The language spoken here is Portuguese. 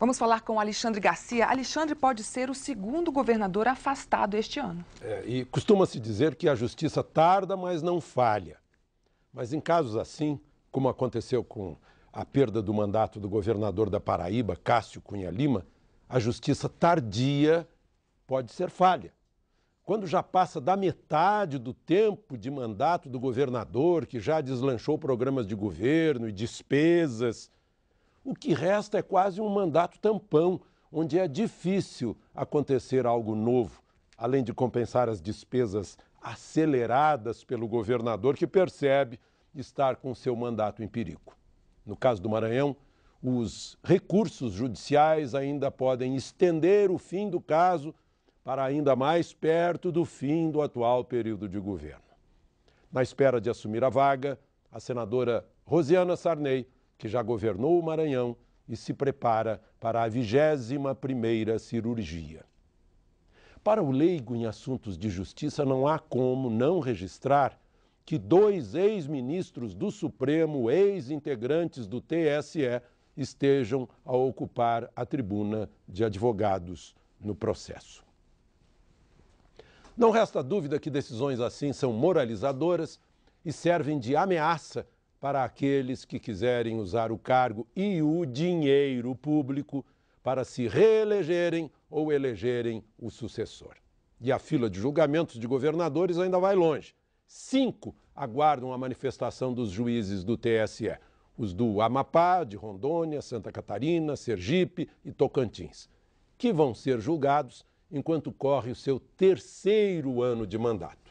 Vamos falar com Alexandre Garcia. Alexandre pode ser o segundo governador afastado este ano. É, e costuma-se dizer que a justiça tarda, mas não falha. Mas em casos assim, como aconteceu com a perda do mandato do governador da Paraíba, Cássio Cunha Lima, a justiça tardia pode ser falha. Quando já passa da metade do tempo de mandato do governador, que já deslanchou programas de governo e despesas o que resta é quase um mandato tampão, onde é difícil acontecer algo novo, além de compensar as despesas aceleradas pelo governador que percebe estar com seu mandato em perigo. No caso do Maranhão, os recursos judiciais ainda podem estender o fim do caso para ainda mais perto do fim do atual período de governo. Na espera de assumir a vaga, a senadora Rosiana Sarney que já governou o Maranhão e se prepara para a 21ª cirurgia. Para o leigo em assuntos de justiça, não há como não registrar que dois ex-ministros do Supremo, ex-integrantes do TSE, estejam a ocupar a tribuna de advogados no processo. Não resta dúvida que decisões assim são moralizadoras e servem de ameaça para aqueles que quiserem usar o cargo e o dinheiro público para se reelegerem ou elegerem o sucessor. E a fila de julgamentos de governadores ainda vai longe. Cinco aguardam a manifestação dos juízes do TSE: os do Amapá, de Rondônia, Santa Catarina, Sergipe e Tocantins, que vão ser julgados enquanto corre o seu terceiro ano de mandato.